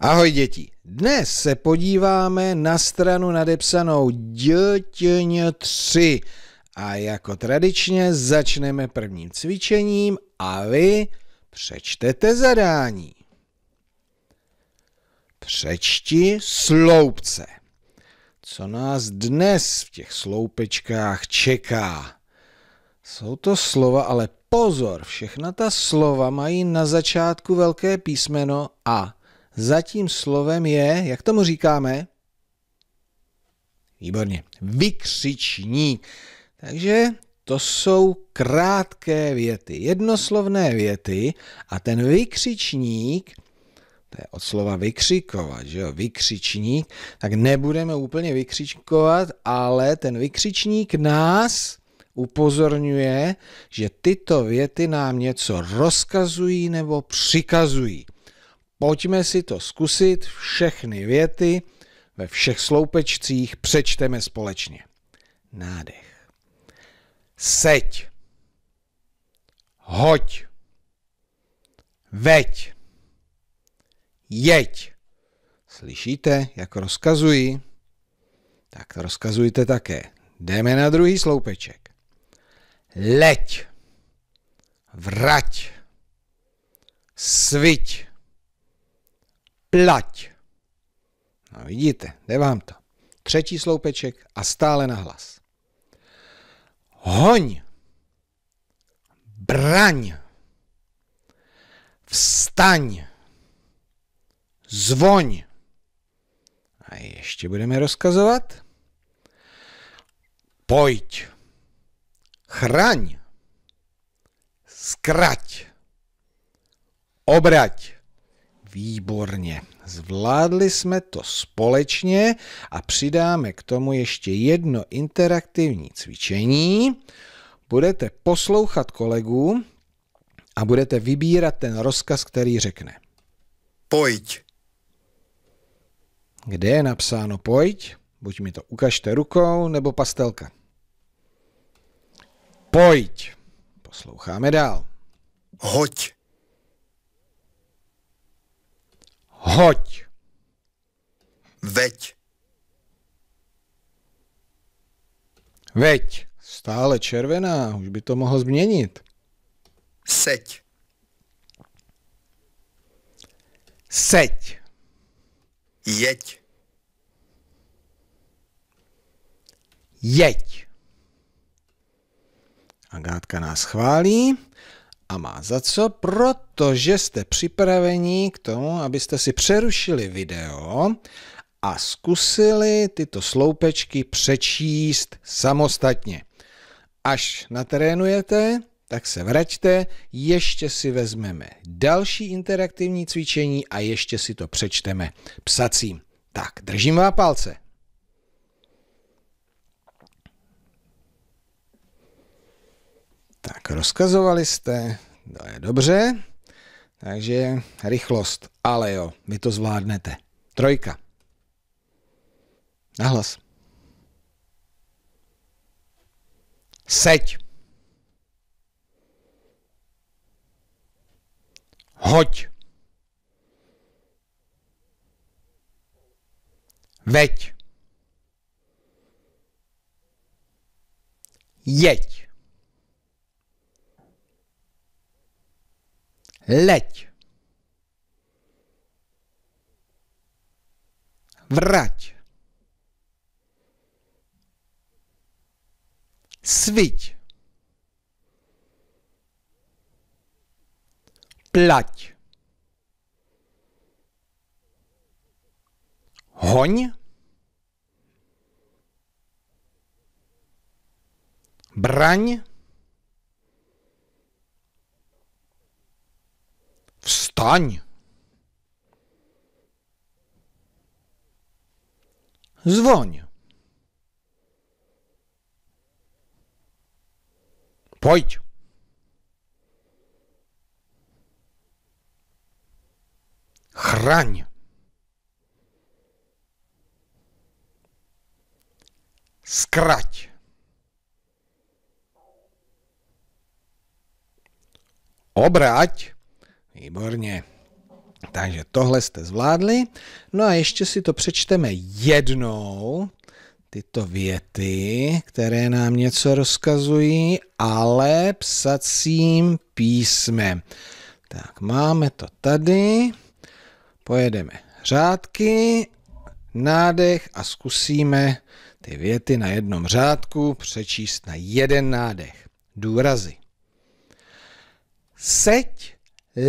Ahoj děti, dnes se podíváme na stranu nadepsanou dětň 3 a jako tradičně začneme prvním cvičením a vy přečtete zadání. Přečti sloupce. Co nás dnes v těch sloupečkách čeká? Jsou to slova, ale pozor, všechna ta slova mají na začátku velké písmeno A za tím slovem je, jak tomu říkáme? Výborně, vykřičník. Takže to jsou krátké věty, jednoslovné věty a ten vykřičník, to je od slova vykřikovat, že jo, vykřičník, tak nebudeme úplně vykřičkovat, ale ten vykřičník nás upozorňuje, že tyto věty nám něco rozkazují nebo přikazují. Pojďme si to zkusit, všechny věty ve všech sloupečcích přečteme společně. Nádech. Seď. Hoď. Veď. Jeď. Slyšíte, jak rozkazují? Tak rozkazujte také. Jdeme na druhý sloupeček. Leď. Vrať. Sviť plať. No vidíte, jde vám to. Třetí sloupeček a stále na hlas. Hoň. Braň. Vstaň. Zvoň. A ještě budeme rozkazovat. Pojď. Chraň. Skrať. Obrať. Výborně. Zvládli jsme to společně a přidáme k tomu ještě jedno interaktivní cvičení. Budete poslouchat kolegu a budete vybírat ten rozkaz, který řekne. Pojď. Kde je napsáno pojď? Buď mi to ukažte rukou nebo pastelka. Pojď. Posloucháme dál. Hoď. Hoď. Veď. Veď. Stále červená, už by to mohl změnit. Seď. Seď. Jeď. Jeď. Agátka nás chválí a má za co, protože jste připraveni k tomu, abyste si přerušili video a zkusili tyto sloupečky přečíst samostatně. Až natrénujete, tak se vraťte, ještě si vezmeme další interaktivní cvičení a ještě si to přečteme psacím. Tak, držím vám palce. Tak, rozkazovali jste, to je dobře, takže rychlost, ale jo, vy to zvládnete. Trojka. Nahlas. Seď. Hoď. Veď. Jeď. Leď. Vrať. Sviť. Plať. Hoň. Braň. Wstań! Dzwoń! Pójdź! Chrań! Skrać! Obrać! Výborně. Takže tohle jste zvládli. No a ještě si to přečteme jednou, tyto věty, které nám něco rozkazují, ale psacím písmem. Tak, máme to tady. Pojedeme řádky, nádech a zkusíme ty věty na jednom řádku přečíst na jeden nádech. Důrazy. Seď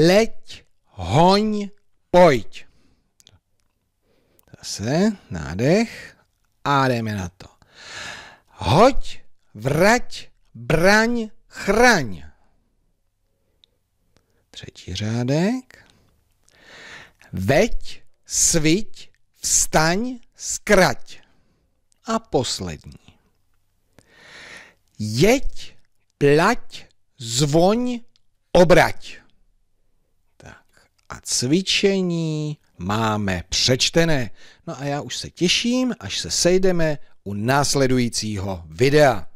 leď, hoň, pojď. Zase nádech a jdeme na to. Hoď, vrať, braň, chraň. Třetí řádek. Veď, sviť, vstaň, skrať. A poslední. Jeď, plať, zvoň, obrať a cvičení máme přečtené. No a já už se těším, až se sejdeme u následujícího videa.